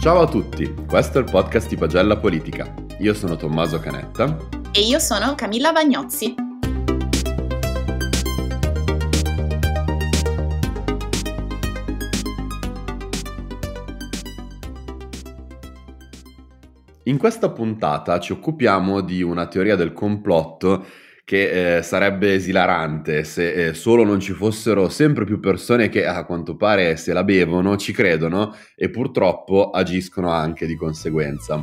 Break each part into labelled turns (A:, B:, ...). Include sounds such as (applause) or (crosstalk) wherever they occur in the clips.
A: Ciao a tutti, questo è il podcast di Pagella Politica. Io sono Tommaso Canetta.
B: E io sono Camilla Bagnozzi.
A: In questa puntata ci occupiamo di una teoria del complotto che eh, sarebbe esilarante se eh, solo non ci fossero sempre più persone che a quanto pare se la bevono, ci credono e purtroppo agiscono anche di conseguenza.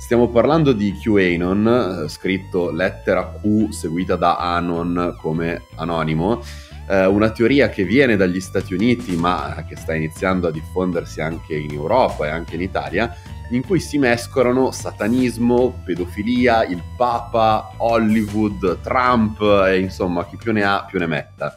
A: Stiamo parlando di QAnon, eh, scritto lettera Q seguita da Anon come anonimo, eh, una teoria che viene dagli Stati Uniti ma che sta iniziando a diffondersi anche in Europa e anche in Italia, in cui si mescolano satanismo, pedofilia, il Papa, Hollywood, Trump e insomma chi più ne ha più ne metta.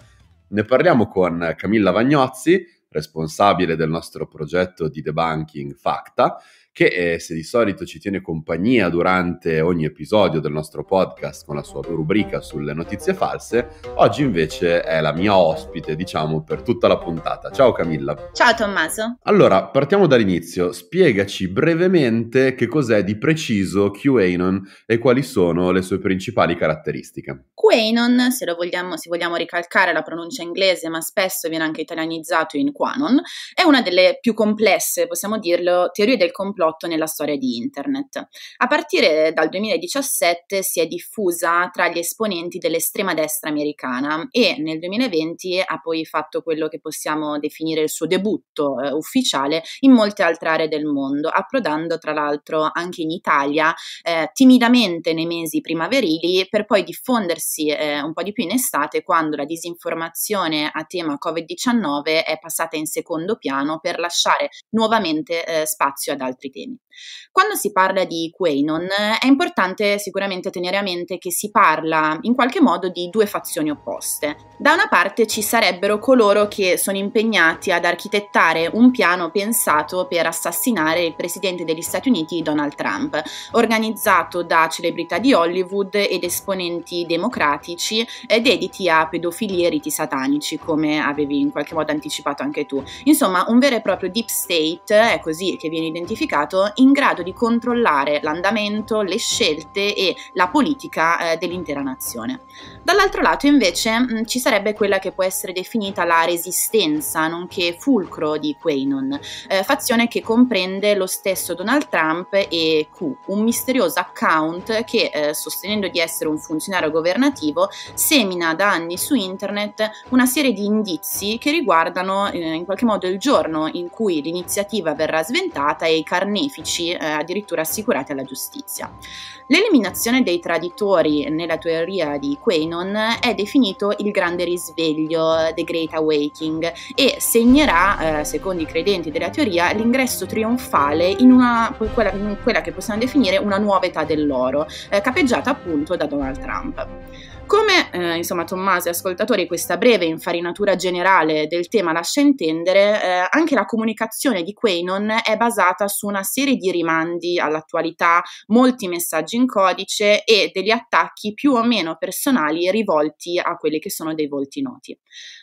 A: Ne parliamo con Camilla Vagnozzi, responsabile del nostro progetto di debunking Facta, che eh, se di solito ci tiene compagnia durante ogni episodio del nostro podcast con la sua rubrica sulle notizie false, oggi invece è la mia ospite, diciamo, per tutta la puntata. Ciao Camilla.
B: Ciao Tommaso.
A: Allora, partiamo dall'inizio. Spiegaci brevemente che cos'è di preciso QAnon e quali sono le sue principali caratteristiche.
B: QAnon, se lo vogliamo, se vogliamo ricalcare la pronuncia inglese, ma spesso viene anche italianizzato in Quanon, è una delle più complesse, possiamo dirlo, teorie del complotto nella storia di Internet. A partire dal 2017 si è diffusa tra gli esponenti dell'estrema destra americana e nel 2020 ha poi fatto quello che possiamo definire il suo debutto eh, ufficiale in molte altre aree del mondo, approdando tra l'altro anche in Italia eh, timidamente nei mesi primaverili per poi diffondersi eh, un po' di più in estate quando la disinformazione a tema Covid-19 è passata in secondo piano per lasciare nuovamente eh, spazio ad altri temi. Quando si parla di QAnon è importante sicuramente tenere a mente che si parla in qualche modo di due fazioni opposte. Da una parte ci sarebbero coloro che sono impegnati ad architettare un piano pensato per assassinare il presidente degli Stati Uniti Donald Trump, organizzato da celebrità di Hollywood ed esponenti democratici dediti a pedofilie e riti satanici, come avevi in qualche modo anticipato anche tu. Insomma, un vero e proprio deep state, è così che viene identificato, in grado di controllare l'andamento, le scelte e la politica eh, dell'intera nazione. Dall'altro lato invece mh, mm, ci sarebbe quella che può essere definita la resistenza, nonché fulcro di Quanon, eh, fazione che comprende lo stesso Donald Trump e Q, un misterioso account che, eh, sostenendo di essere un funzionario governativo, semina da anni su internet una serie di indizi che riguardano eh, in qualche modo il giorno in cui l'iniziativa verrà sventata e i carnefici feroci eh, addirittura assicurati alla giustizia. L'eliminazione dei traditori nella teoria di Quanon è definito il grande risveglio, eh, The Great Awakening, e segnerà, eh, secondo i credenti della teoria, l'ingresso trionfale in, una, quella, in quella, che possiamo definire una nuova età dell'oro, eh, capeggiata appunto da Donald Trump. Come eh, insomma Tommaso e ascoltatori questa breve infarinatura generale del tema lascia intendere, eh, anche la comunicazione di Quainon è basata su una serie di rimandi all'attualità, molti messaggi in codice e degli attacchi più o meno personali rivolti a quelli che sono dei volti noti.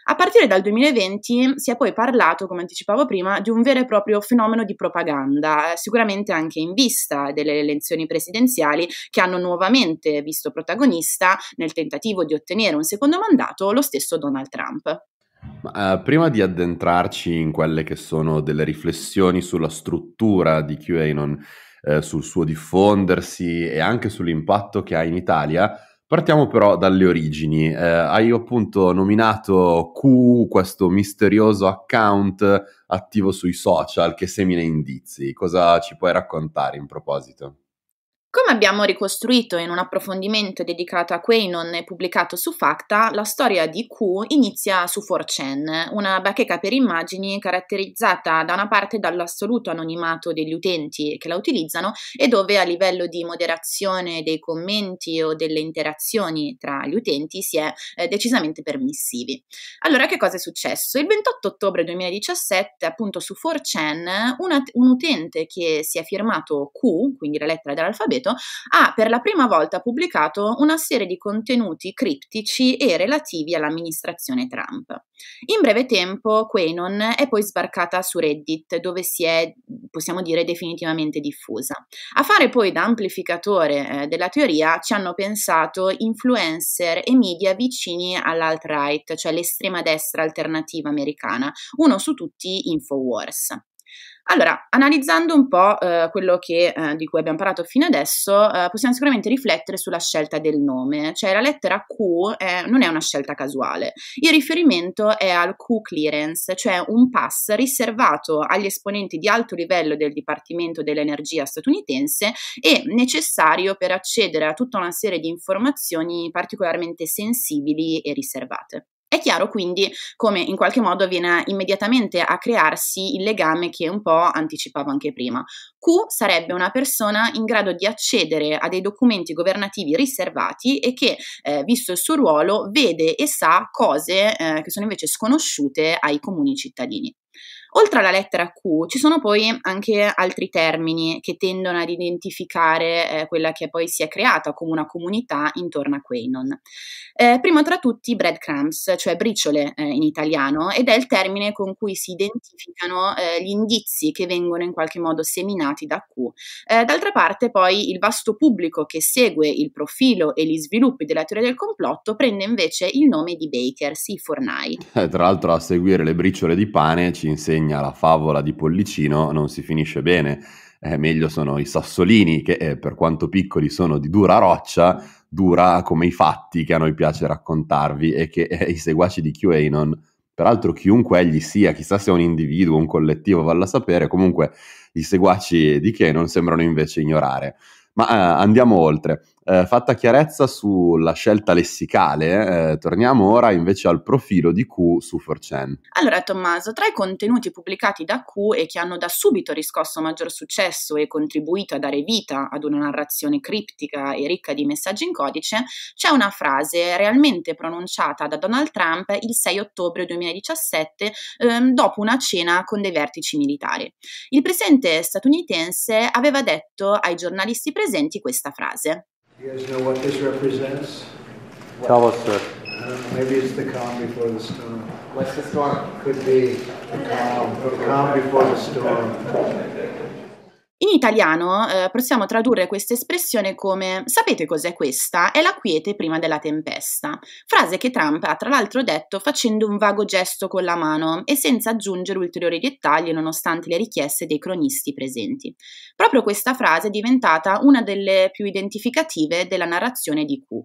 B: A partire dal 2020 si è poi parlato, come anticipavo prima, di un vero e proprio fenomeno di propaganda, eh, sicuramente anche in vista delle elezioni presidenziali che hanno nuovamente visto protagonista nel tentativo tentativo di ottenere un secondo mandato lo stesso Donald Trump.
A: Uh, prima di addentrarci in quelle che sono delle riflessioni sulla struttura di QAnon, eh, sul suo diffondersi e anche sull'impatto che ha in Italia, partiamo però dalle origini. Eh, hai appunto nominato Q, questo misterioso account attivo sui social che semina indizi. Cosa ci puoi raccontare in proposito?
B: Come abbiamo ricostruito in un approfondimento dedicato a Quanon e pubblicato su Facta, la storia di Q inizia su 4chan, una bacheca per immagini caratterizzata da una parte dall'assoluto anonimato degli utenti che la utilizzano e dove a livello di moderazione dei commenti o delle interazioni tra gli utenti si è eh, decisamente permissivi. Allora che cosa è successo? Il 28 ottobre 2017, appunto su 4chan, una, un utente che si è firmato Q, quindi la lettera dell'alfabeto, ripeto, ha per la prima volta pubblicato una serie di contenuti criptici e relativi all'amministrazione Trump. In breve tempo Quenon è poi sbarcata su Reddit, dove si è, possiamo dire, definitivamente diffusa. A fare poi da amplificatore eh, della teoria ci hanno pensato influencer e media vicini allalt-right, cioè l'estrema destra alternativa americana, uno su tutti Infowars. Allora, analizzando un po' eh, quello che, eh, di cui abbiamo parlato fino adesso, eh, possiamo sicuramente riflettere sulla scelta del nome, cioè la lettera Q è, eh, non è una scelta casuale. Il riferimento è al Q clearance, cioè un pass riservato agli esponenti di alto livello del Dipartimento dell'Energia statunitense e necessario per accedere a tutta una serie di informazioni particolarmente sensibili e riservate. È chiaro quindi come in qualche modo viene immediatamente a crearsi il legame che un po' anticipavo anche prima. Q sarebbe una persona in grado di accedere a dei documenti governativi riservati e che, eh, visto il suo ruolo, vede e sa cose eh, che sono invece sconosciute ai comuni cittadini. Oltre alla lettera Q ci sono poi anche altri termini che tendono ad identificare eh, quella che poi si è creata come una comunità intorno a Quanon. Eh, primo tra tutti breadcrumbs, cioè briciole eh, in italiano, ed è il termine con cui si identificano eh, gli indizi che vengono in qualche modo seminati da Q. Eh, d'altra parte poi il vasto pubblico che segue il profilo e gli sviluppi della teoria del complotto prende invece il nome di Baker, sì, fornai.
A: Eh, tra l'altro a seguire le briciole di pane ci insegna insegna la favola di Pollicino non si finisce bene. Eh, meglio sono i sassolini che eh, per quanto piccoli sono di dura roccia, dura come i fatti che a noi piace raccontarvi e che eh, i seguaci di QAnon, peraltro chiunque egli sia, chissà se è un individuo, un collettivo, valla a sapere, comunque i seguaci di QAnon sembrano invece ignorare. Ma eh, andiamo oltre. Eh, fatta chiarezza sulla scelta lessicale, eh, torniamo ora invece al profilo di Q su 4chan.
B: Allora Tommaso, tra i contenuti pubblicati da Q e che hanno da subito riscosso maggior successo e contribuito a dare vita ad una narrazione criptica e ricca di messaggi in codice, c'è una frase realmente pronunciata da Donald Trump il 6 ottobre 2017 ehm, dopo una cena con dei vertici militari. Il presidente statunitense aveva detto ai giornalisti presenti questa frase. You guys know what this represents? Tell us, sir. Uh, maybe it's the calm before the storm. What's the storm? Could be the calm, the calm before the storm. In italiano eh, possiamo tradurre questa espressione come sapete cos'è questa? È la quiete prima della tempesta, frase che Trump ha tra l'altro detto facendo un vago gesto con la mano e senza aggiungere ulteriori dettagli nonostante le richieste dei cronisti presenti. Proprio questa frase è diventata una delle più identificative della narrazione di Q.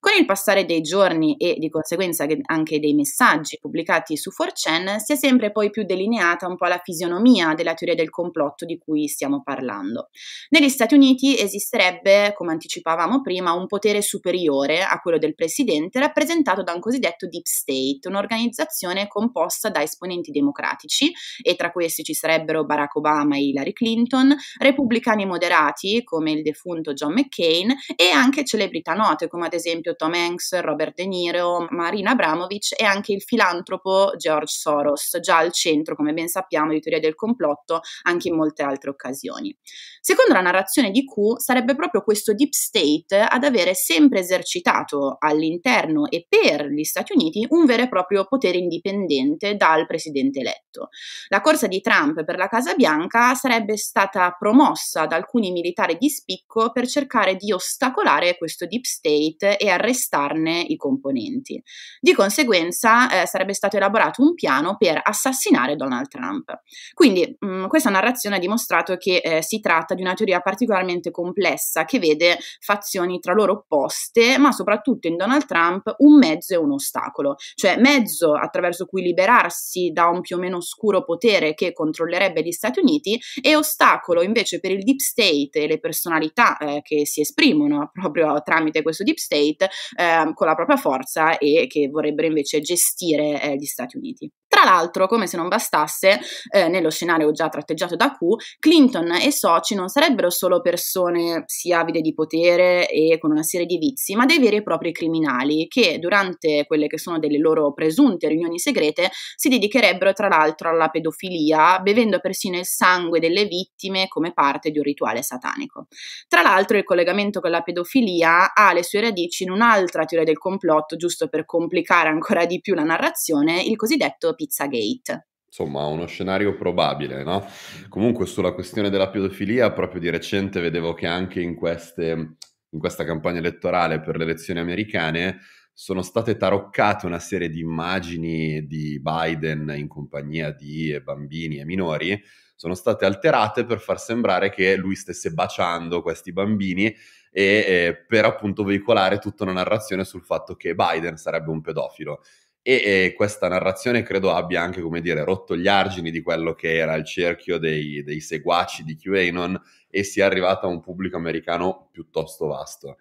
B: Con il passare dei giorni e di conseguenza anche dei messaggi pubblicati su 4chan si è sempre poi più delineata un po' la fisionomia della teoria del complotto di cui stiamo parlando. Negli Stati Uniti esisterebbe, come anticipavamo prima, un potere superiore a quello del presidente rappresentato da un cosiddetto deep state, un'organizzazione composta da esponenti democratici e tra questi ci sarebbero Barack Obama e Hillary Clinton, repubblicani moderati come il defunto John McCain e anche celebrità note come ad esempio esempio Tom Hanks, Robert De Niro, Marina Abramovic e anche il filantropo George Soros, già al centro, come ben sappiamo, di teoria del complotto anche in molte altre occasioni. Secondo la narrazione di Q, sarebbe proprio questo deep state ad avere sempre esercitato all'interno e per gli Stati Uniti un vero e proprio potere indipendente dal presidente eletto. La corsa di Trump per la Casa Bianca sarebbe stata promossa da alcuni militari di spicco per cercare di ostacolare questo deep state e arrestarne i componenti. Di conseguenza eh, sarebbe stato elaborato un piano per assassinare Donald Trump. Quindi mh, mm, questa narrazione ha dimostrato che eh, si tratta di una teoria particolarmente complessa che vede fazioni tra loro opposte, ma soprattutto in Donald Trump un mezzo e un ostacolo, cioè mezzo attraverso cui liberarsi da un più o meno oscuro potere che controllerebbe gli Stati Uniti e ostacolo invece per il deep state e le personalità eh, che si esprimono proprio tramite questo deep state eh, con la propria forza e che vorrebbero invece gestire eh, gli Stati Uniti. Tra l'altro, come se non bastasse, eh, nello scenario già tratteggiato da Q, Clinton e soci non sarebbero solo persone sia avide di potere e con una serie di vizi, ma dei veri e propri criminali che durante quelle che sono delle loro presunte riunioni segrete si dedicherebbero tra l'altro alla pedofilia, bevendo persino il sangue delle vittime come parte di un rituale satanico. Tra l'altro il collegamento con la pedofilia ha le sue radici in un'altra teoria del complotto, giusto per complicare ancora di più la narrazione, il cosiddetto Pizzagate.
A: Insomma, uno scenario probabile, no? Comunque sulla questione della pedofilia, proprio di recente vedevo che anche in, queste, in questa campagna elettorale per le elezioni americane sono state taroccate una serie di immagini di Biden in compagnia di eh, bambini e minori, sono state alterate per far sembrare che lui stesse baciando questi bambini e eh, per appunto veicolare tutta una narrazione sul fatto che Biden sarebbe un pedofilo e, e, questa narrazione credo abbia anche, come dire, rotto gli argini di quello che era il cerchio dei, dei seguaci di QAnon e sia arrivata a un pubblico americano piuttosto vasto.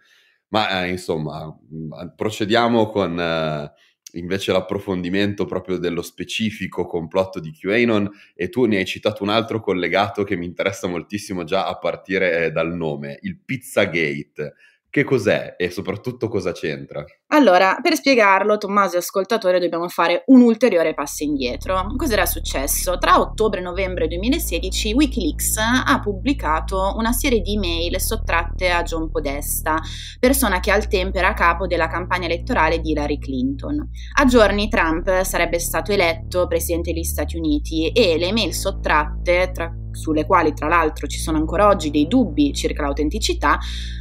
A: Ma eh, insomma, mm, procediamo con eh, invece l'approfondimento proprio dello specifico complotto di QAnon e tu ne hai citato un altro collegato che mi interessa moltissimo già a partire eh, dal nome, il Pizzagate. Che cos'è e soprattutto cosa c'entra?
B: Allora, per spiegarlo, Tommaso e ascoltatore dobbiamo fare un ulteriore passo indietro. Cos'era successo? Tra ottobre e novembre 2016 Wikileaks ha pubblicato una serie di email sottratte a John Podesta, persona che al tempo era capo della campagna elettorale di Hillary Clinton. A giorni Trump sarebbe stato eletto presidente degli Stati Uniti e le email sottratte, tra sulle quali tra l'altro ci sono ancora oggi dei dubbi circa l'autenticità,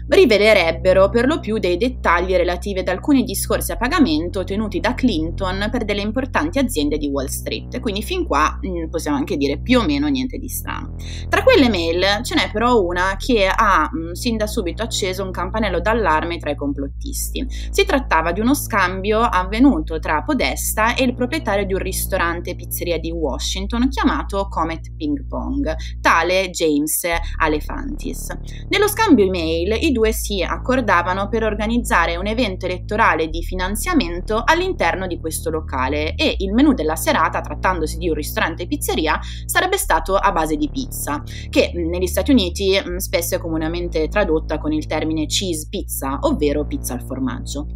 B: rivelerebbero per lo più dei dettagli relativi ad alcuni discorsi a pagamento tenuti da Clinton per delle importanti aziende di Wall Street. quindi fin qua mh, mm, possiamo anche dire più o meno niente di strano. Tra quelle mail ce n'è però una che ha mh, mm, sin da subito acceso un campanello d'allarme tra i complottisti. Si trattava di uno scambio avvenuto tra Podesta e il proprietario di un ristorante e pizzeria di Washington chiamato Comet Ping Pong tale James Alefantis. Nello scambio email i due si accordavano per organizzare un evento elettorale di finanziamento all'interno di questo locale e il menù della serata, trattandosi di un ristorante pizzeria, sarebbe stato a base di pizza, che negli Stati Uniti spesso è comunemente tradotta con il termine cheese pizza, ovvero pizza al formaggio.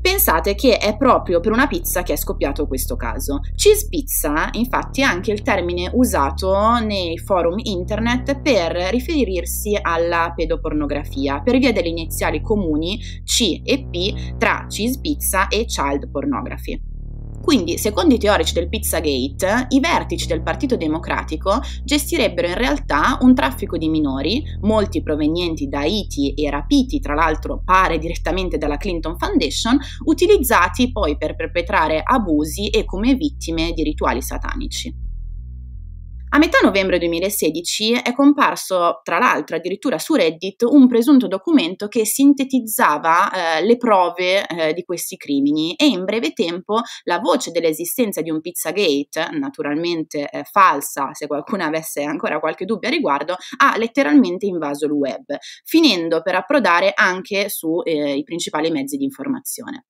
B: Pensate che è proprio per una pizza che è scoppiato questo caso. Cheese pizza, infatti, è anche il termine usato nei forum internet per riferirsi alla pedopornografia, per via delle iniziali comuni C e P tra cheese pizza e child pornography. Quindi, secondo i teorici del Pizzagate, i vertici del Partito Democratico gestirebbero in realtà un traffico di minori, molti provenienti da Haiti e rapiti, tra l'altro pare direttamente dalla Clinton Foundation, utilizzati poi per perpetrare abusi e come vittime di rituali satanici. A metà novembre 2016 è comparso, tra l'altro, addirittura su Reddit un presunto documento che sintetizzava eh, le prove eh, di questi crimini e in breve tempo la voce dell'esistenza di un Pizzagate, naturalmente eh, falsa se qualcuno avesse ancora qualche dubbio a riguardo, ha letteralmente invaso il web, finendo per approdare anche sui eh, principali mezzi di informazione.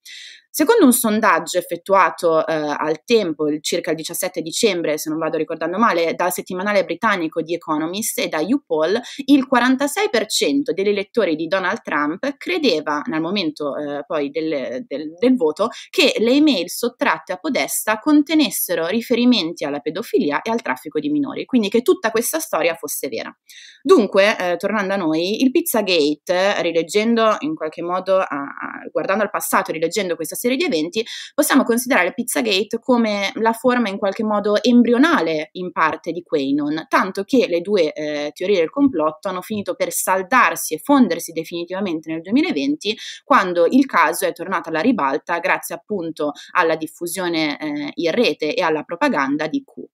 B: Secondo un sondaggio effettuato eh, al tempo, il, circa il 17 dicembre, se non vado ricordando male, dal settimanale britannico The Economist e da UPoll, il 46% degli elettori di Donald Trump credeva, nel momento eh, poi del, del, del voto, che le email sottratte a Podesta contenessero riferimenti alla pedofilia e al traffico di minori, quindi che tutta questa storia fosse vera. Dunque, eh, tornando a noi, il Pizzagate, rileggendo in qualche modo, a, a, guardando al passato, rileggendo questa serie, serie di eventi, possiamo considerare Pizzagate come la forma in qualche modo embrionale in parte di Quanon, tanto che le due eh, teorie del complotto hanno finito per saldarsi e fondersi definitivamente nel 2020, quando il caso è tornato alla ribalta grazie appunto alla diffusione eh, in rete e alla propaganda di Q.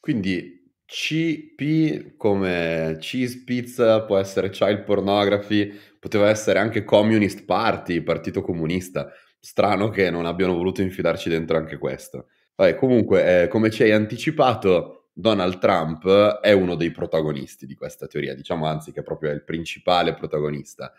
A: Quindi CP come cheese pizza, può essere child pornography, poteva essere anche communist party, partito comunista strano che non abbiano voluto infilarci dentro anche questo. Vabbè, comunque, eh, come ci hai anticipato, Donald Trump è uno dei protagonisti di questa teoria, diciamo anzi che è proprio il principale protagonista.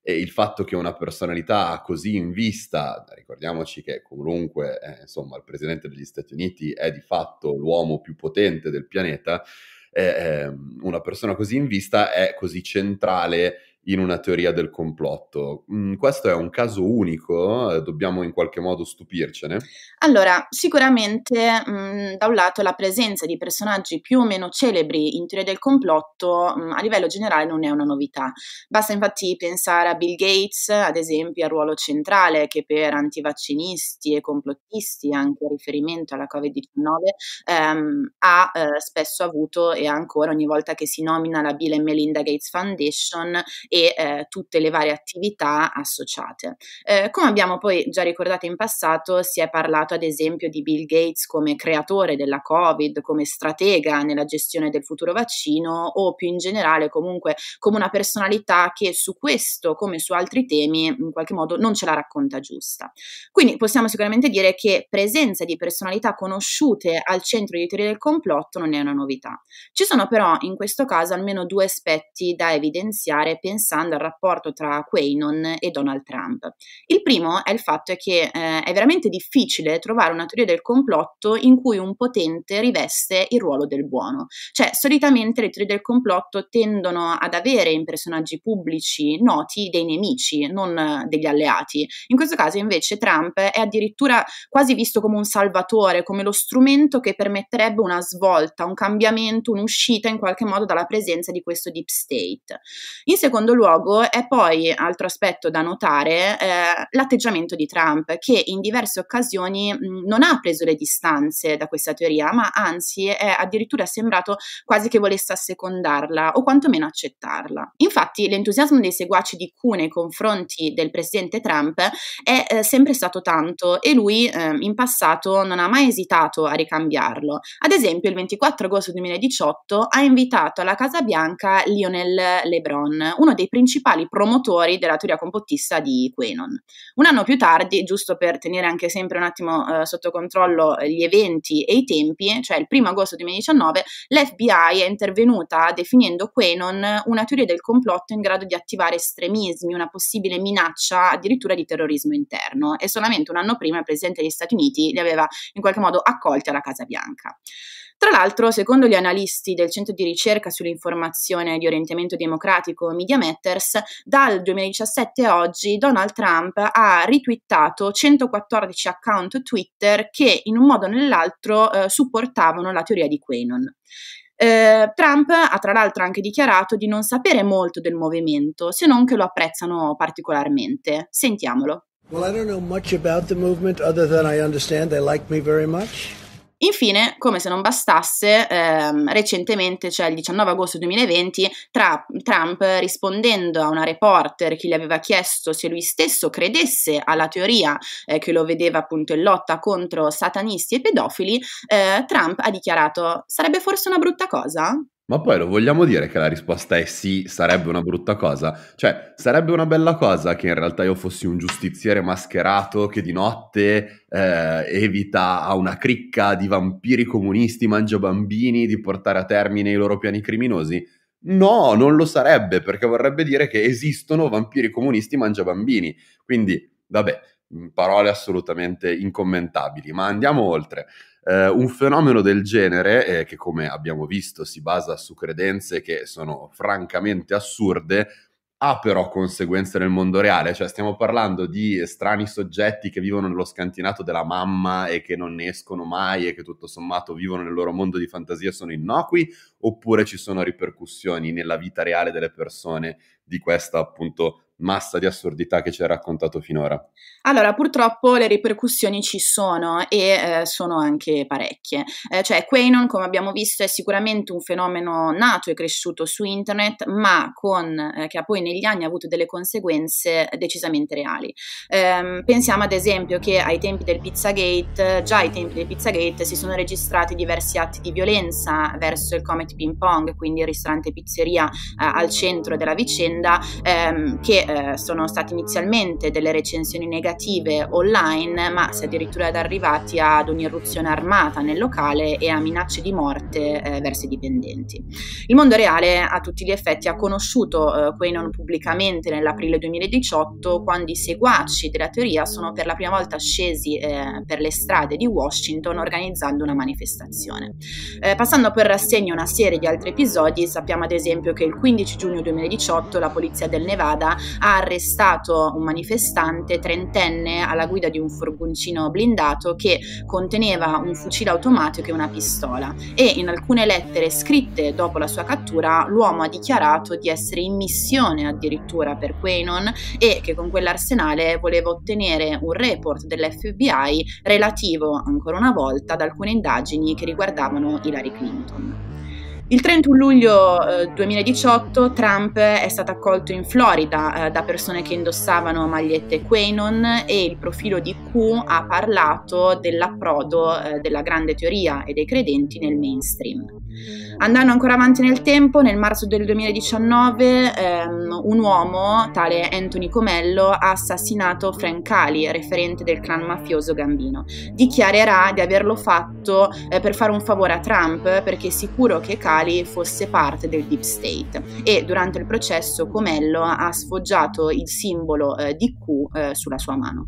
A: E il fatto che una personalità così in vista, ricordiamoci che comunque eh, insomma, il presidente degli Stati Uniti è di fatto l'uomo più potente del pianeta, eh, ehm, una persona così in vista è così centrale in una teoria del complotto. Mm, questo è un caso unico, eh, dobbiamo in qualche modo stupircene?
B: Allora, sicuramente mh, mm, da un lato la presenza di personaggi più o meno celebri in teoria del complotto mh, mm, a livello generale non è una novità. Basta infatti pensare a Bill Gates, ad esempio, al ruolo centrale che per antivaccinisti e complottisti, anche a riferimento alla Covid-19, ehm, ha eh, spesso avuto e ancora ogni volta che si nomina la Bill e Melinda Gates Foundation e eh, tutte le varie attività associate. Eh, come abbiamo poi già ricordato in passato, si è parlato ad esempio di Bill Gates come creatore della Covid, come stratega nella gestione del futuro vaccino o più in generale comunque come una personalità che su questo, come su altri temi, in qualche modo non ce la racconta giusta. Quindi possiamo sicuramente dire che presenza di personalità conosciute al centro di teoria del complotto non è una novità. Ci sono però in questo caso almeno due aspetti da evidenziare pensando pensando al rapporto tra Quanon e Donald Trump. Il primo è il fatto che eh, è veramente difficile trovare una teoria del complotto in cui un potente riveste il ruolo del buono. Cioè, solitamente le teorie del complotto tendono ad avere in personaggi pubblici noti dei nemici, non degli alleati. In questo caso invece Trump è addirittura quasi visto come un salvatore, come lo strumento che permetterebbe una svolta, un cambiamento, un'uscita in qualche modo dalla presenza di questo deep state. In secondo luogo è poi, altro aspetto da notare, eh, l'atteggiamento di Trump, che in diverse occasioni non ha preso le distanze da questa teoria, ma anzi è addirittura sembrato quasi che volesse assecondarla o quantomeno accettarla. Infatti l'entusiasmo dei seguaci di Q nei confronti del presidente Trump è eh, sempre stato tanto e lui eh, in passato non ha mai esitato a ricambiarlo. Ad esempio il 24 agosto 2018 ha invitato alla Casa Bianca Lionel LeBron, uno dei principali promotori della teoria compottista di Quenon. Un anno più tardi, giusto per tenere anche sempre un attimo eh, sotto controllo eh, gli eventi e i tempi, cioè il primo agosto 2019, l'FBI è intervenuta definendo Quenon una teoria del complotto in grado di attivare estremismi, una possibile minaccia addirittura di terrorismo interno e solamente un anno prima il Presidente degli Stati Uniti li aveva in qualche modo accolti alla Casa Bianca. Tra l'altro, secondo gli analisti del centro di ricerca sull'informazione di orientamento democratico Media Matters, dal 2017 a oggi Donald Trump ha ritwittato 114 account Twitter che in un modo o nell'altro eh, supportavano la teoria di Quenon. Eh, Trump ha tra l'altro anche dichiarato di non sapere molto del movimento, se non che lo apprezzano particolarmente. Sentiamolo.
A: Well, I don't know much about the movement other than I understand they like me very much.
B: Infine, come se non bastasse, ehm, recentemente, cioè il 19 agosto 2020, tra- Trump, rispondendo a una reporter che gli aveva chiesto se lui stesso credesse alla teoria eh, che lo vedeva appunto in lotta contro satanisti e pedofili, eh, Trump ha dichiarato: Sarebbe forse una brutta cosa?
A: Ma poi lo vogliamo dire che la risposta è sì, sarebbe una brutta cosa? Cioè, sarebbe una bella cosa che in realtà io fossi un giustiziere mascherato che di notte eh, evita a una cricca di vampiri comunisti, mangia bambini, di portare a termine i loro piani criminosi? No, non lo sarebbe, perché vorrebbe dire che esistono vampiri comunisti mangia bambini. Quindi, vabbè, parole assolutamente incommentabili, ma andiamo oltre eh, un fenomeno del genere, eh, che come abbiamo visto si basa su credenze che sono francamente assurde, ha però conseguenze nel mondo reale, cioè stiamo parlando di strani soggetti che vivono nello scantinato della mamma e che non ne escono mai e che tutto sommato vivono nel loro mondo di fantasia e sono innocui, oppure ci sono ripercussioni nella vita reale delle persone di questa appunto massa di assurdità che ci hai raccontato finora?
B: Allora, purtroppo le ripercussioni ci sono e eh, sono anche parecchie. Eh, cioè, Quanon, come abbiamo visto, è sicuramente un fenomeno nato e cresciuto su internet, ma con, eh, che ha poi negli anni avuto delle conseguenze decisamente reali. Ehm, pensiamo ad esempio che ai tempi del Pizzagate, già ai tempi del Pizzagate, si sono registrati diversi atti di violenza verso il Comet Ping Pong, quindi il ristorante pizzeria eh, al centro della vicenda, ehm, che eh, sono state inizialmente delle recensioni negative online, ma si è addirittura arrivati ad un'irruzione armata nel locale e a minacce di morte eh, verso i dipendenti. Il mondo reale a tutti gli effetti ha conosciuto eh, Quenon pubblicamente nell'aprile 2018 quando i seguaci della teoria sono per la prima volta scesi eh, per le strade di Washington organizzando una manifestazione. Eh, passando per rassegna una serie di altri episodi, sappiamo ad esempio che il 15 giugno 2018 la polizia del Nevada ha arrestato un manifestante trentenne alla guida di un furgoncino blindato che conteneva un fucile automatico e una pistola e in alcune lettere scritte dopo la sua cattura l'uomo ha dichiarato di essere in missione addirittura per Quenon e che con quell'arsenale voleva ottenere un report dell'FBI relativo ancora una volta ad alcune indagini che riguardavano Hillary Clinton. Il 31 luglio 2018 eh, Trump è stato accolto in Florida eh, da persone che indossavano magliette Quanon e il profilo di Q ha parlato dell'approdo eh, della grande teoria e dei credenti nel mainstream. Andando ancora avanti nel tempo, nel marzo del 2019 ehm, un uomo, tale Anthony Comello, ha assassinato Frank Cali, referente del clan mafioso gambino. Dichiarerà di averlo fatto eh, per fare un favore a Trump perché è sicuro che Cali fosse parte del Deep State e durante il processo Comello ha sfoggiato il simbolo eh, di Q eh, sulla sua mano.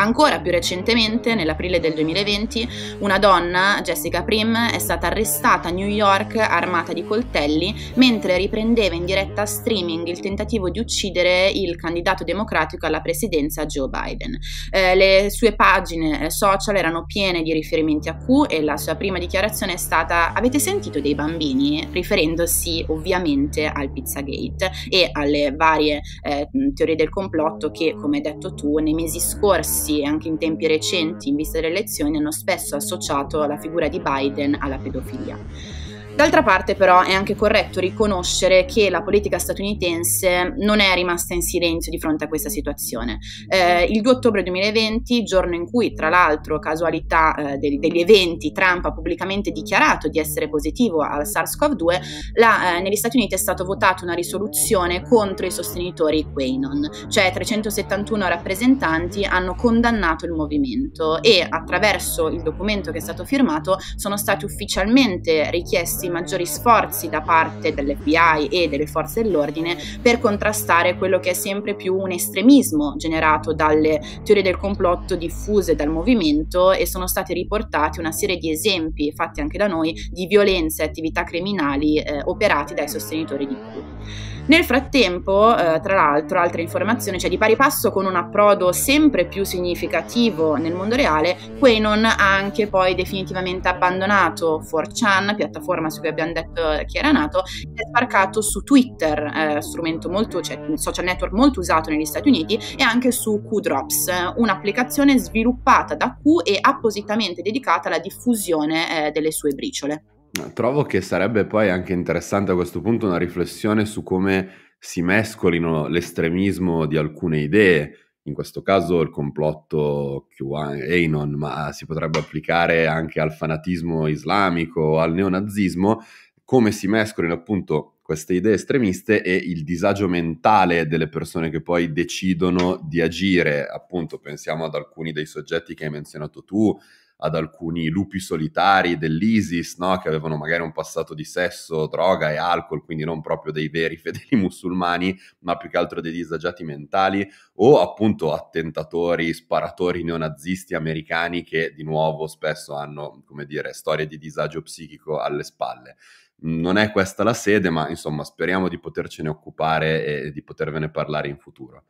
B: Ancora più recentemente, nell'aprile del 2020, una donna, Jessica Prim, è stata arrestata a New York armata di coltelli mentre riprendeva in diretta streaming il tentativo di uccidere il candidato democratico alla presidenza Joe Biden. Eh, le sue pagine eh, social erano piene di riferimenti a Q e la sua prima dichiarazione è stata avete sentito dei bambini? riferendosi ovviamente al Pizzagate e alle varie eh, teorie del complotto che, come hai detto tu, nei mesi scorsi e anche in tempi recenti, in vista delle elezioni, hanno spesso associato la figura di Biden alla pedofilia. D'altra parte però è anche corretto riconoscere che la politica statunitense non è rimasta in silenzio di fronte a questa situazione. Eh, il 2 ottobre 2020, giorno in cui tra l'altro casualità eh, degli, degli eventi, Trump ha pubblicamente dichiarato di essere positivo al SARS-CoV-2, la, eh, negli Stati Uniti è stata votata una risoluzione contro i sostenitori QAnon, cioè 371 rappresentanti hanno condannato il movimento e attraverso il documento che è stato firmato sono stati ufficialmente richiesti stati maggiori sforzi da parte dell'FBI e delle forze dell'ordine per contrastare quello che è sempre più un estremismo generato dalle teorie del complotto diffuse dal movimento e sono stati riportati una serie di esempi fatti anche da noi di violenze e attività criminali eh, operati dai sostenitori di Q. Nel frattempo, eh, tra l'altro, altra informazione, cioè di pari passo con un approdo sempre più significativo nel mondo reale, Quenon ha anche poi definitivamente abbandonato 4chan, piattaforma su cui abbiamo detto eh, che era nato, e è sparcato su Twitter, eh, strumento molto, cioè un social network molto usato negli Stati Uniti, e anche su QDrops, eh, un'applicazione sviluppata da Q e appositamente dedicata alla diffusione eh, delle sue briciole.
A: Trovo che sarebbe poi anche interessante a questo punto una riflessione su come si mescolino l'estremismo di alcune idee, in questo caso il complotto QAnon, ma si potrebbe applicare anche al fanatismo islamico, al neonazismo, come si mescolino appunto queste idee estremiste e il disagio mentale delle persone che poi decidono di agire. Appunto, pensiamo ad alcuni dei soggetti che hai menzionato tu, ad alcuni lupi solitari dell'ISIS, no? che avevano magari un passato di sesso, droga e alcol, quindi non proprio dei veri (laughs) fedeli musulmani, ma più che altro dei disagiati mentali, o appunto attentatori, sparatori neonazisti americani che di nuovo spesso hanno, come dire, storie di disagio psichico alle spalle non è questa la sede, ma insomma speriamo di potercene occupare e di potervene parlare in futuro.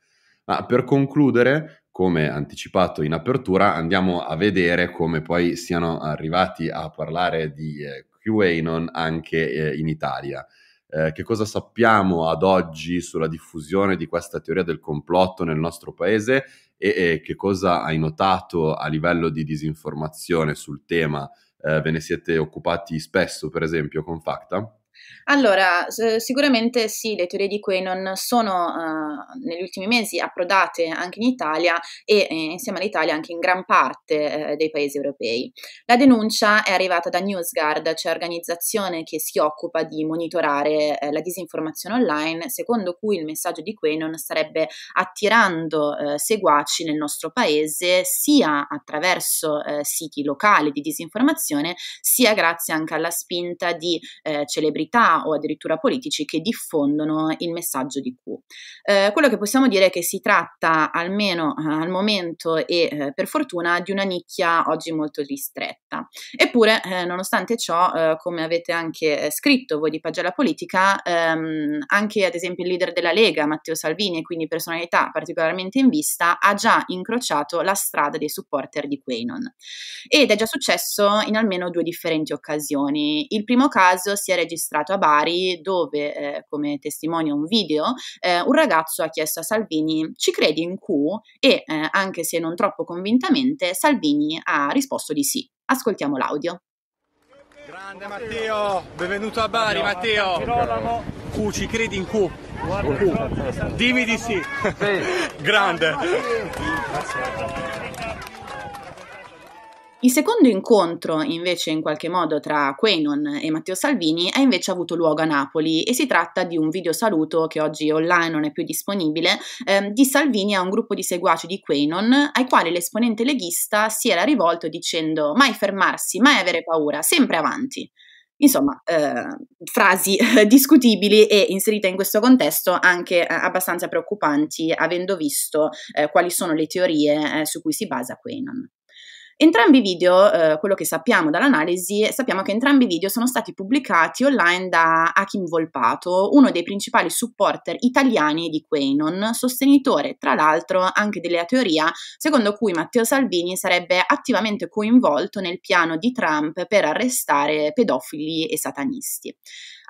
A: Ma per concludere, come anticipato in apertura, andiamo a vedere come poi siano arrivati a parlare di eh, QAnon anche eh, in Italia. Eh, che cosa sappiamo ad oggi sulla diffusione di questa teoria del complotto nel nostro paese e, e che cosa hai notato a livello di disinformazione sul tema? Eh, ve ne siete occupati spesso, per esempio, con Facta?
B: Allora, sicuramente sì, le teorie di Quenon sono uh, negli ultimi mesi approdate anche in Italia e eh, insieme all'Italia anche in gran parte eh, dei paesi europei. La denuncia è arrivata da NewsGuard, cioè organizzazione che si occupa di monitorare eh, la disinformazione online, secondo cui il messaggio di Quenon starebbe attirando eh, seguaci nel nostro paese sia attraverso eh, siti locali di disinformazione, sia grazie anche alla spinta di celebrità autorità o addirittura politici che diffondono il messaggio di Q. Eh, quello che possiamo dire è che si tratta almeno eh, al momento e eh, per fortuna di una nicchia oggi molto ristretta. Eppure, eh, nonostante ciò, eh, come avete anche eh, scritto voi di Pagella Politica, ehm, anche ad esempio il leader della Lega, Matteo Salvini, e quindi personalità particolarmente in vista, ha già incrociato la strada dei supporter di Quanon. Ed è già successo in almeno due differenti occasioni. Il primo caso si è registrato registrato a Bari dove, eh, come testimonia un video, eh, un ragazzo ha chiesto a Salvini ci credi in Q? E eh, anche se non troppo convintamente, Salvini ha risposto di sì. Ascoltiamo l'audio.
A: Grande Matteo, benvenuto a Bari Matteo. Q, ci credi in Q? Dimmi di sì. (laughs) Grande.
B: Il secondo incontro, invece, in qualche modo tra Quenon e Matteo Salvini ha invece avuto luogo a Napoli e si tratta di un video saluto che oggi online non è più disponibile ehm, di Salvini a un gruppo di seguaci di Quenon ai quali l'esponente leghista si era rivolto dicendo mai fermarsi, mai avere paura, sempre avanti. Insomma, eh, frasi eh, discutibili e inserite in questo contesto anche eh, abbastanza preoccupanti, avendo visto eh, quali sono le teorie eh, su cui si basa Quenon. Entrambi i video, eh, quello che sappiamo dall'analisi, sappiamo che entrambi i video sono stati pubblicati online da Hakim Volpato, uno dei principali supporter italiani di Quenon, sostenitore tra l'altro anche della teoria secondo cui Matteo Salvini sarebbe attivamente coinvolto nel piano di Trump per arrestare pedofili e satanisti.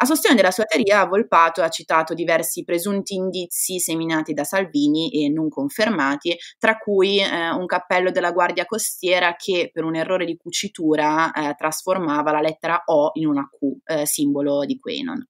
B: A sostegno della sua teoria, Volpato ha citato diversi presunti indizi seminati da Salvini e non confermati, tra cui eh, un cappello della Guardia Costiera che per un errore di cucitura eh, trasformava la lettera O in una Q, eh, simbolo di Quenon.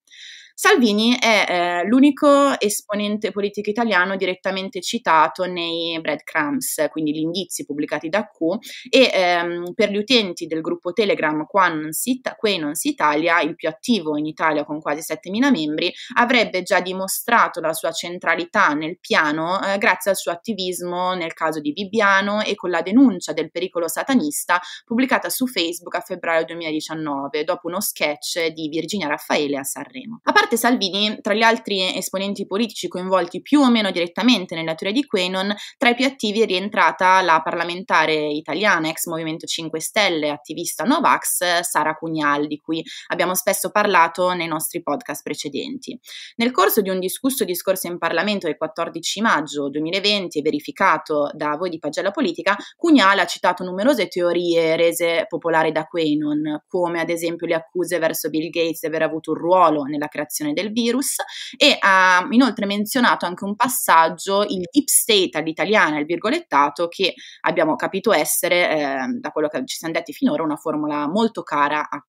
B: Salvini è eh, l'unico esponente politico italiano direttamente citato nei breadcrumbs, quindi gli indizi pubblicati da Q, e ehm, per gli utenti del gruppo Telegram Quenons Italia, il più attivo in Italia con quasi 7.000 membri, avrebbe già dimostrato la sua centralità nel piano eh, grazie al suo attivismo nel caso di Bibbiano e con la denuncia del pericolo satanista pubblicata su Facebook a febbraio 2019 dopo uno sketch di Virginia Raffaele a Sanremo. A parte parte Salvini, tra gli altri esponenti politici coinvolti più o meno direttamente nella teoria di Quenon, tra i più attivi è rientrata la parlamentare italiana, ex Movimento 5 Stelle, attivista Novax, Sara Cugnal, di cui abbiamo spesso parlato nei nostri podcast precedenti. Nel corso di un discusso discorso in Parlamento del 14 maggio 2020, e verificato da voi di Pagella Politica, Cugnal ha citato numerose teorie rese popolari da Quenon, come ad esempio le accuse verso Bill Gates di aver avuto un ruolo nella creazione propagazione del virus e ha inoltre menzionato anche un passaggio, il deep state all'italiana, il virgolettato, che abbiamo capito essere, eh, da quello che ci siamo detti finora, una formula molto cara a Q.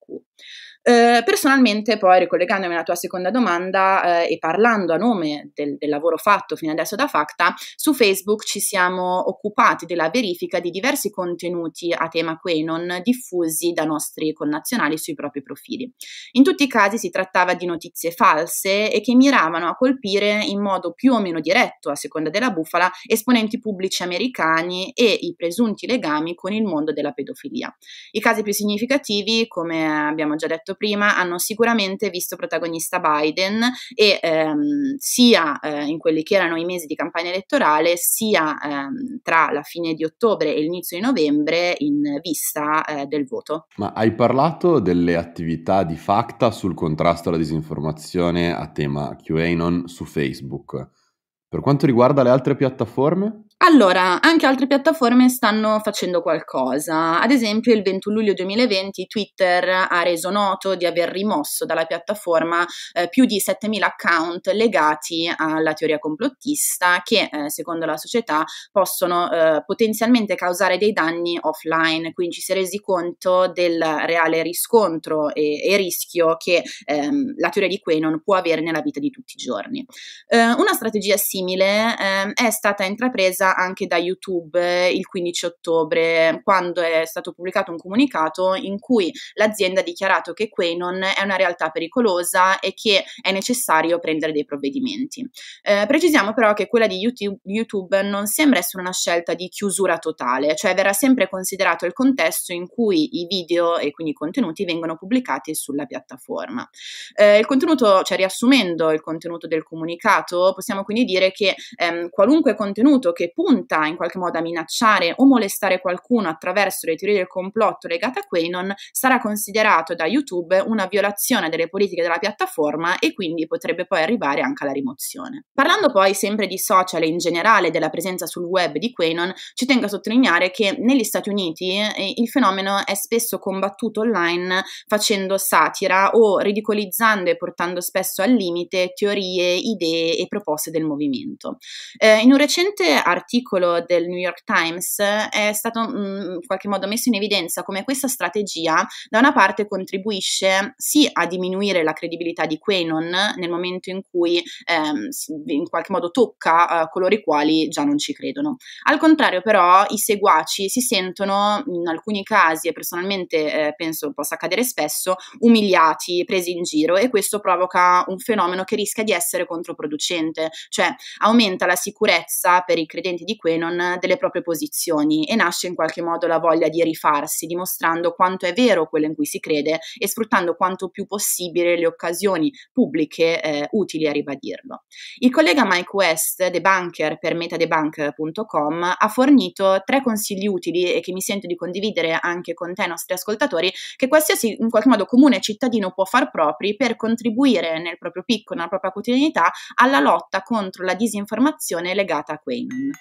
B: Eh, personalmente, poi ricollegandomi alla tua seconda domanda eh, e parlando a nome del, del, lavoro fatto fino adesso da Facta, su Facebook ci siamo occupati della verifica di diversi contenuti a tema Quenon diffusi da nostri connazionali sui propri profili. In tutti i casi si trattava di notizie false e che miravano a colpire in modo più o meno diretto, a seconda della bufala, esponenti pubblici americani e i presunti legami con il mondo della pedofilia. I casi più significativi, come abbiamo già detto detto prima, hanno sicuramente visto protagonista Biden e ehm, sia eh, in quelli che erano i mesi di campagna elettorale, sia ehm, tra la fine di ottobre e l'inizio di novembre in vista eh, del voto.
A: Ma hai parlato delle attività di FACTA sul contrasto alla disinformazione a tema QAnon su Facebook. Per quanto
B: riguarda le altre piattaforme? Allora, anche altre piattaforme stanno facendo qualcosa. Ad esempio, il 21 luglio 2020 Twitter ha reso noto di aver rimosso dalla piattaforma eh, più di 7.000 account legati alla teoria complottista che, eh, secondo la società, possono eh, potenzialmente causare dei danni offline. Quindi ci si è resi conto del reale riscontro e, e rischio che ehm, la teoria di Quenon può avere nella vita di tutti i giorni. Eh, una strategia simile ehm, è stata intrapresa anche da YouTube eh, il 15 ottobre, quando è stato pubblicato un comunicato in cui l'azienda ha dichiarato che Quenon è una realtà pericolosa e che è necessario prendere dei provvedimenti. Eh, precisiamo però che quella di YouTube, YouTube non sembra essere una scelta di chiusura totale, cioè verrà sempre considerato il contesto in cui i video e quindi i contenuti vengono pubblicati sulla piattaforma. Eh, il contenuto, cioè riassumendo il contenuto del comunicato, possiamo quindi dire che ehm, qualunque contenuto che punta in qualche modo a minacciare o molestare qualcuno attraverso le teorie del complotto legate a Quanon sarà considerato da YouTube una violazione delle politiche della piattaforma e quindi potrebbe poi arrivare anche alla rimozione. Parlando poi sempre di social e in generale della presenza sul web di Quanon, ci tengo a sottolineare che negli Stati Uniti eh, il fenomeno è spesso combattuto online facendo satira o ridicolizzando e portando spesso al limite teorie, idee e proposte del movimento. Eh, in un recente articolo articolo del New York Times è stato mm, in qualche modo messo in evidenza come questa strategia da una parte contribuisce sì a diminuire la credibilità di Quenon nel momento in cui ehm, in qualche modo tocca eh, coloro i quali già non ci credono. Al contrario però i seguaci si sentono in alcuni casi e personalmente eh, penso possa accadere spesso umiliati, presi in giro e questo provoca un fenomeno che rischia di essere controproducente, cioè aumenta la sicurezza per i credenti presidente di Quenon eh, delle proprie posizioni e nasce in qualche modo la voglia di rifarsi, dimostrando quanto è vero quello in cui si crede e sfruttando quanto più possibile le occasioni pubbliche eh, utili a ribadirlo. Il collega Mike West, debunker per metadebunk.com, ha fornito tre consigli utili e che mi sento di condividere anche con te, nostri ascoltatori, che qualsiasi in qualche modo comune cittadino può far propri per contribuire nel proprio picco, nella propria quotidianità, alla lotta contro la disinformazione legata a Quenon.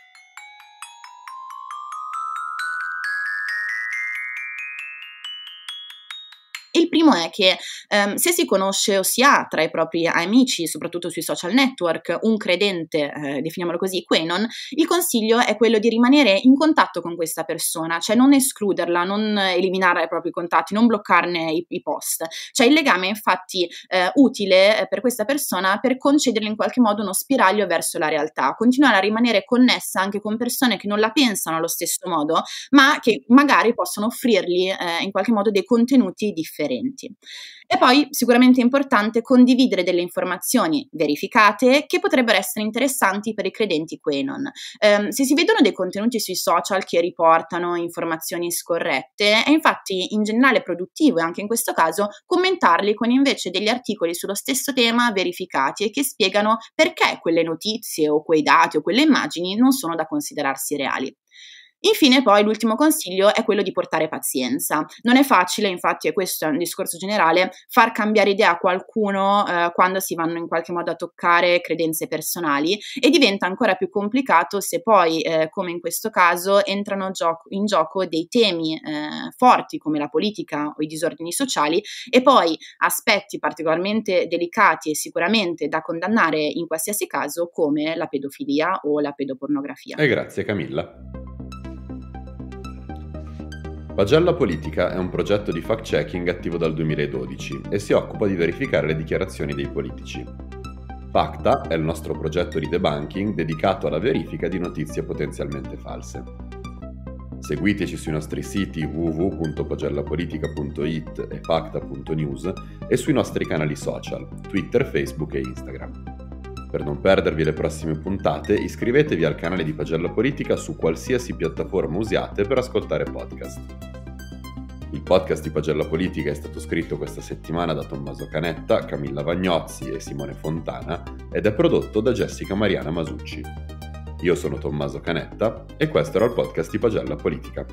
B: primo è che ehm, se si conosce o si ha tra i propri amici, soprattutto sui social network, un credente, eh, definiamolo così, quenon, il consiglio è quello di rimanere in contatto con questa persona, cioè non escluderla, non eliminare i propri contatti, non bloccarne i, i post. Cioè il legame è infatti eh, utile eh, per questa persona per concederle in qualche modo uno spiraglio verso la realtà, continuare a rimanere connessa anche con persone che non la pensano allo stesso modo, ma che magari possono offrirgli eh, in qualche modo dei contenuti differenti clienti. E poi sicuramente è importante condividere delle informazioni verificate che potrebbero essere interessanti per i credenti Quenon. Eh, se si vedono dei contenuti sui social che riportano informazioni scorrette, è infatti in generale produttivo e anche in questo caso commentarli con invece degli articoli sullo stesso tema verificati e che spiegano perché quelle notizie o quei dati o quelle immagini non sono da considerarsi reali. Infine poi l'ultimo consiglio è quello di portare pazienza. Non è facile, infatti, e questo è un discorso generale, far cambiare idea a qualcuno eh, quando si vanno in qualche modo a toccare credenze personali e diventa ancora più complicato se poi, eh, come in questo caso, entrano gioco, in gioco dei temi eh, forti come la politica o i disordini sociali e poi aspetti particolarmente delicati e sicuramente da condannare in qualsiasi caso come la pedofilia o la pedopornografia. E grazie
A: Camilla. Pagella Politica è un progetto di fact-checking attivo dal 2012 e si occupa di verificare le dichiarazioni dei politici. Facta è il nostro progetto di debunking dedicato alla verifica di notizie potenzialmente false. Seguiteci sui nostri siti www.pagellapolitica.it e facta.news e sui nostri canali social, Twitter, Facebook e Instagram. Per non perdervi le prossime puntate, iscrivetevi al canale di Pagella Politica su qualsiasi piattaforma usiate per ascoltare podcast. Il podcast di Pagella Politica è stato scritto questa settimana da Tommaso Canetta, Camilla Vagnozzi e Simone Fontana ed è prodotto da Jessica Mariana Masucci. Io sono Tommaso Canetta e questo era il podcast di Pagella Politica.